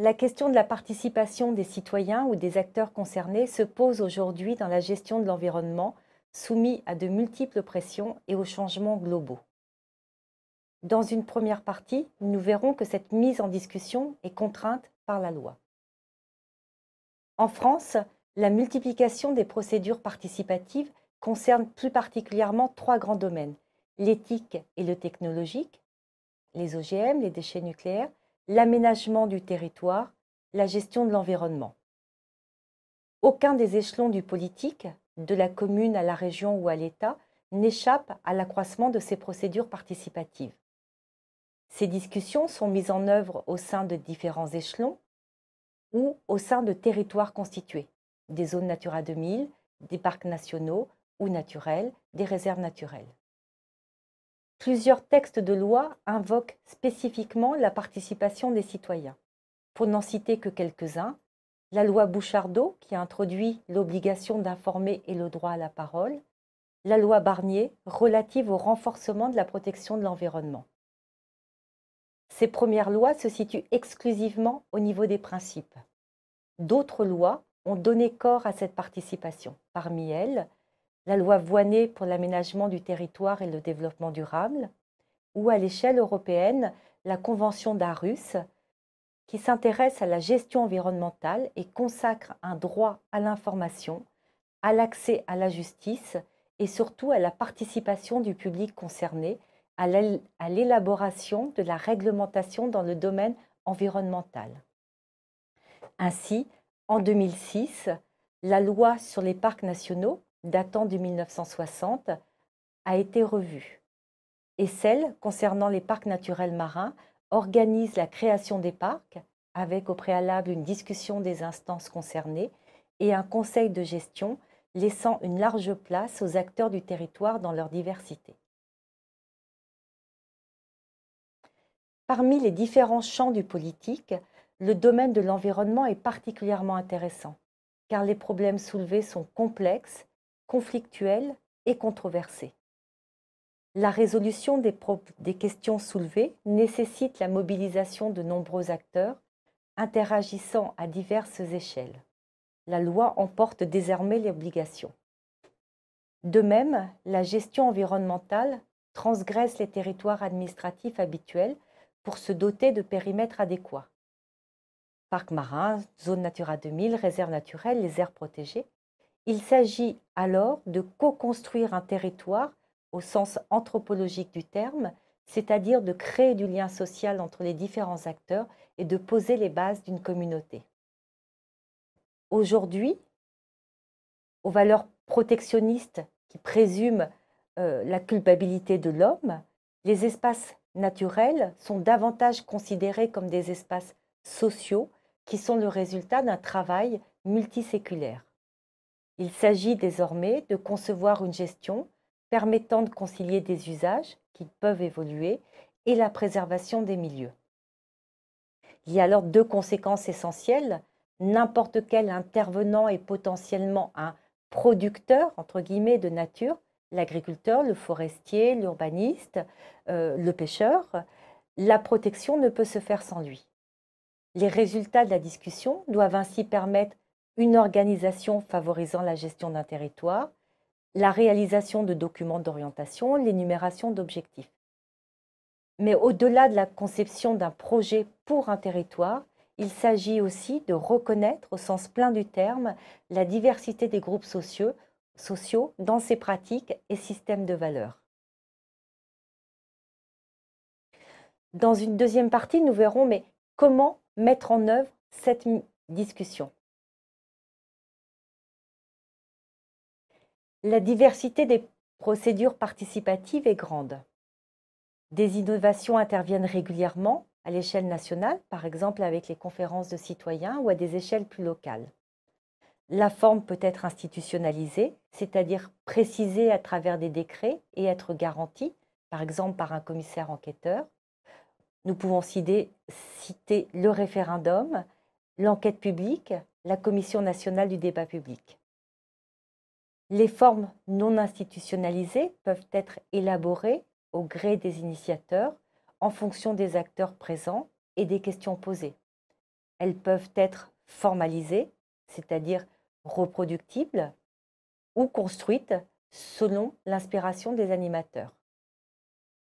La question de la participation des citoyens ou des acteurs concernés se pose aujourd'hui dans la gestion de l'environnement, soumis à de multiples pressions et aux changements globaux. Dans une première partie, nous verrons que cette mise en discussion est contrainte par la loi. En France, la multiplication des procédures participatives concerne plus particulièrement trois grands domaines, l'éthique et le technologique, les OGM, les déchets nucléaires, l'aménagement du territoire, la gestion de l'environnement. Aucun des échelons du politique, de la commune à la région ou à l'État, n'échappe à l'accroissement de ces procédures participatives. Ces discussions sont mises en œuvre au sein de différents échelons ou au sein de territoires constitués, des zones Natura 2000, des parcs nationaux ou naturels, des réserves naturelles plusieurs textes de loi invoquent spécifiquement la participation des citoyens. Pour n'en citer que quelques-uns, la loi Bouchardot, qui introduit l'obligation d'informer et le droit à la parole, la loi Barnier, relative au renforcement de la protection de l'environnement. Ces premières lois se situent exclusivement au niveau des principes. D'autres lois ont donné corps à cette participation. Parmi elles, la loi Voinet pour l'aménagement du territoire et le développement durable, ou à l'échelle européenne, la Convention d'Aarhus, qui s'intéresse à la gestion environnementale et consacre un droit à l'information, à l'accès à la justice et surtout à la participation du public concerné à l'élaboration de la réglementation dans le domaine environnemental. Ainsi, en 2006, la loi sur les parcs nationaux datant du 1960 a été revue. Et celle concernant les parcs naturels marins organise la création des parcs avec au préalable une discussion des instances concernées et un conseil de gestion laissant une large place aux acteurs du territoire dans leur diversité. Parmi les différents champs du politique, le domaine de l'environnement est particulièrement intéressant, car les problèmes soulevés sont complexes conflictuelle et controversée. La résolution des, questions soulevées nécessite la mobilisation de nombreux acteurs interagissant à diverses échelles. La loi emporte désormais obligations. De même, la gestion environnementale transgresse les territoires administratifs habituels pour se doter de périmètres adéquats. Parcs marins, zones Natura 2000, réserves naturelles, les aires protégées, il s'agit alors de co-construire un territoire au sens anthropologique du terme, c'est-à-dire de créer du lien social entre les différents acteurs et de poser les bases d'une communauté. Aujourd'hui, aux valeurs protectionnistes qui présument euh, la culpabilité de l'homme, les espaces naturels sont davantage considérés comme des espaces sociaux qui sont le résultat d'un travail multiséculaire. Il s'agit désormais de concevoir une gestion permettant de concilier des usages qui peuvent évoluer et la préservation des milieux. Il y a alors deux conséquences essentielles. N'importe quel intervenant est potentiellement un producteur, entre guillemets, de nature, l'agriculteur, le forestier, l'urbaniste, euh, le pêcheur. La protection ne peut se faire sans lui. Les résultats de la discussion doivent ainsi permettre une organisation favorisant la gestion d'un territoire, la réalisation de documents d'orientation, l'énumération d'objectifs. Mais au-delà de la conception d'un projet pour un territoire, il s'agit aussi de reconnaître au sens plein du terme la diversité des groupes sociaux, sociaux dans ses pratiques et systèmes de valeurs. Dans une deuxième partie, nous verrons mais comment mettre en œuvre cette discussion. La diversité des procédures participatives est grande. Des innovations interviennent régulièrement à l'échelle nationale, par exemple avec les conférences de citoyens ou à des échelles plus locales. La forme peut être institutionnalisée, c'est-à-dire précisée à travers des décrets et être garantie, par exemple par un commissaire enquêteur. Nous pouvons citer, le référendum, l'enquête publique, la Commission nationale du débat public. Les formes non institutionnalisées peuvent être élaborées au gré des initiateurs en fonction des acteurs présents et des questions posées. Elles peuvent être formalisées, c'est-à-dire reproductibles, ou construites selon l'inspiration des animateurs.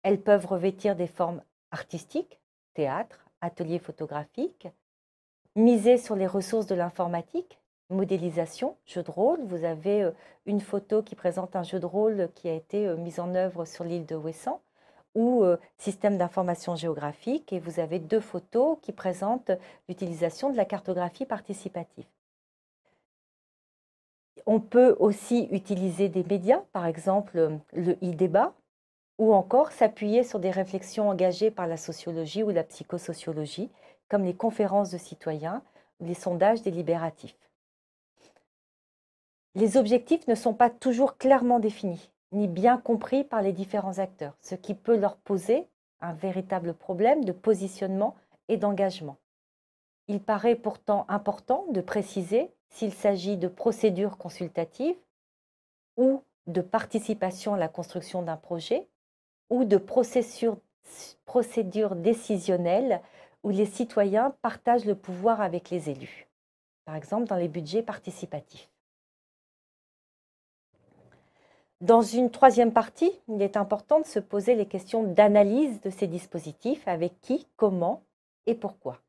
Elles peuvent revêtir des formes artistiques, théâtre, atelier photographique, miser sur les ressources de l'informatique, modélisation, jeu de rôle. Vous avez euh, une photo qui présente un jeu de rôle qui a été euh, mis en œuvre sur l'île de Ouessant ou euh, système d'information géographique et vous avez deux photos qui présentent l'utilisation de la cartographie participative. On peut aussi utiliser des médias, par exemple le e-débat, ou encore s'appuyer sur des réflexions engagées par la sociologie ou la psychosociologie, comme les conférences de citoyens ou les sondages délibératifs les objectifs ne sont pas toujours clairement définis, ni bien compris par les différents acteurs, ce qui peut leur poser un véritable problème de positionnement et d'engagement. Il paraît pourtant important de préciser s'il s'agit de procédures consultatives ou de participation à la construction d'un projet ou de procédures, décisionnelles où les citoyens partagent le pouvoir avec les élus, par exemple dans les budgets participatifs. Dans une troisième partie, il est important de se poser les questions d'analyse de ces dispositifs, avec qui, comment et pourquoi.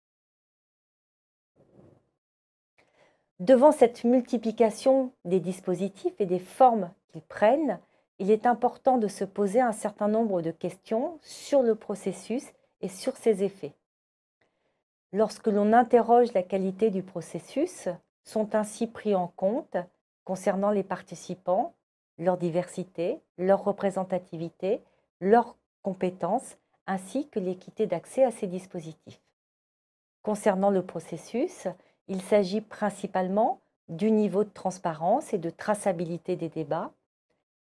Devant cette multiplication des dispositifs et des formes qu'ils prennent, il est important de se poser un certain nombre de questions sur le processus et sur ses effets. Lorsque l'on interroge la qualité du processus, sont ainsi pris en compte, concernant les participants, leur diversité, leur représentativité, leurs compétences, ainsi que l'équité d'accès à ces dispositifs. Concernant le processus, il s'agit principalement du niveau de transparence et de traçabilité des débats,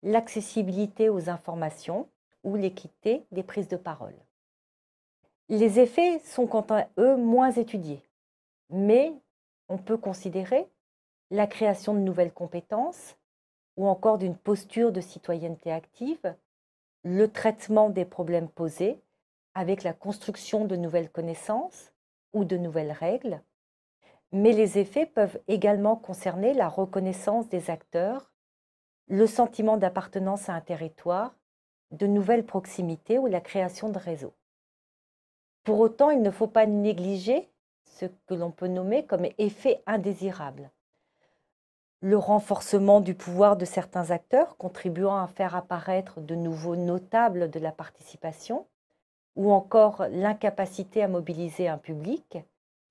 l'accessibilité aux informations ou l'équité des prises de parole. Les effets sont quant à eux moins étudiés, mais on peut considérer la création de nouvelles compétences, ou encore d'une posture de citoyenneté active, le traitement des problèmes posés avec la construction de nouvelles connaissances ou de nouvelles règles, mais les effets peuvent également concerner la reconnaissance des acteurs, le sentiment d'appartenance à un territoire, de nouvelles proximités ou la création de réseaux. Pour autant, il ne faut pas négliger ce que l'on peut nommer comme effet indésirable, le renforcement du pouvoir de certains acteurs contribuant à faire apparaître de nouveaux notables de la participation, ou encore l'incapacité à mobiliser un public,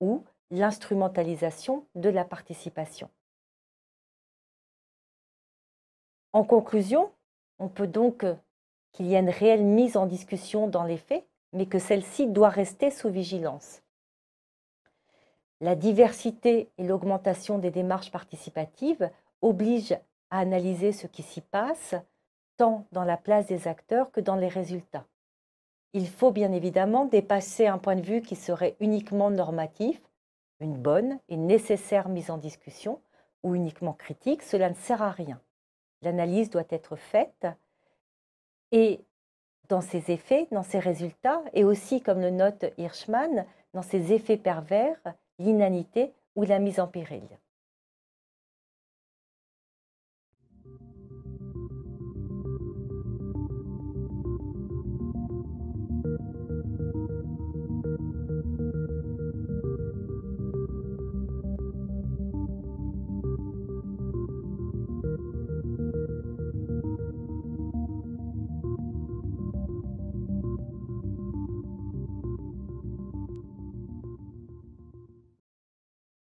ou l'instrumentalisation de la participation. En conclusion, on peut donc qu'il y ait une réelle mise en discussion dans les faits, mais que celle-ci doit rester sous vigilance. La diversité et l'augmentation des démarches participatives obligent à analyser ce qui s'y passe, tant dans la place des acteurs que dans les résultats. Il faut bien évidemment dépasser un point de vue qui serait uniquement normatif, une bonne et nécessaire mise en discussion, ou uniquement critique, cela ne sert à rien. L'analyse doit être faite et dans ses effets, dans ses résultats, et aussi, comme le note Hirschman, dans ses effets pervers, l'inanité ou la mise en péril.